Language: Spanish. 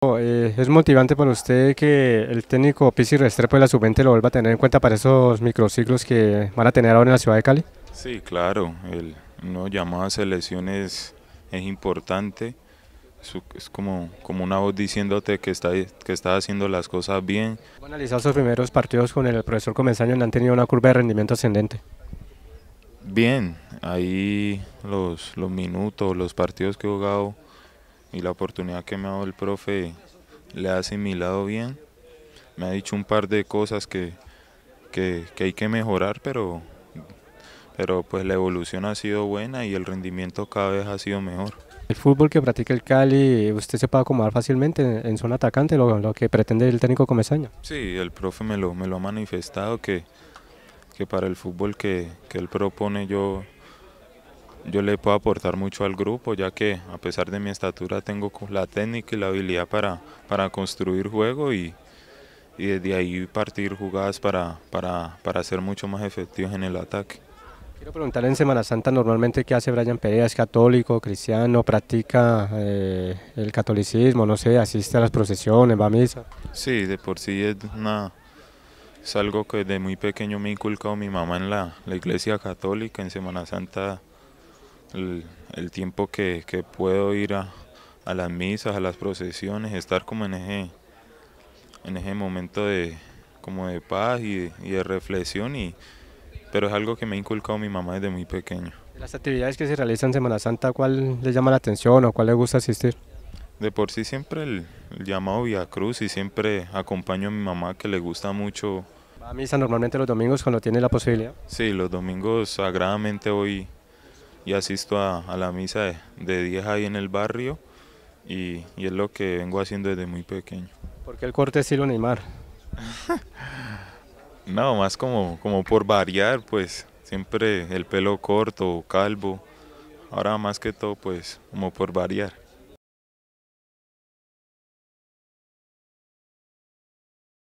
Eh, es motivante para usted que el técnico Pizzi Restrepo de la Sub-20 lo vuelva a tener en cuenta para esos microciclos que van a tener ahora en la ciudad de Cali. Sí, claro, el no llamado a selecciones es, importante, es, como, como una voz diciéndote que está, que está haciendo las cosas bien. ¿Han analizado sus primeros partidos con el profesor Comensaño han tenido una curva de rendimiento ascendente? Bien, ahí los, los minutos, los partidos que he jugado y la oportunidad que me ha dado el profe le ha asimilado bien. Me ha dicho un par de cosas que, que, que hay que mejorar, pero, pero pues la evolución ha sido buena y el rendimiento cada vez ha sido mejor. El fútbol que practica el Cali, ¿usted se puede acomodar fácilmente en, zona atacante, lo, que pretende el técnico Comesaña? Sí, el profe me lo, me lo ha manifestado, que, que para el fútbol que, que él propone yo, yo le puedo aportar mucho al grupo, ya que a pesar de mi estatura tengo la técnica y la habilidad para, para construir juego y, y desde ahí partir jugadas para, para, ser mucho más efectivos en el ataque. Quiero preguntar en Semana Santa normalmente qué hace Brian Pérez? es católico, cristiano, practica eh, el catolicismo, no sé, asiste a las procesiones, va a misa. Sí, de por sí es, una, es algo que de muy pequeño me inculcado mi mamá en la, la iglesia católica, en Semana Santa el, tiempo que, que, puedo ir a, a, las misas, a las procesiones, estar como en ese, en ese momento de, como de paz y de, reflexión, y, pero es algo que me ha inculcado mi mamá desde muy pequeño. las actividades que se realizan en Semana Santa, ¿cuál le llama la atención o cuál le gusta asistir? De por sí siempre el, llamado Via Cruz y siempre acompaño a mi mamá que le gusta mucho. ¿Va a misa normalmente los domingos cuando tiene la posibilidad? Sí, los domingos sagradamente voy y asisto a, la misa de, 10 ahí en el barrio y, es lo que vengo haciendo desde muy pequeño. ¿Por qué el corte estilo Neymar? no, más como, como por variar, pues siempre el pelo corto, calvo, ahora más que todo pues como por variar.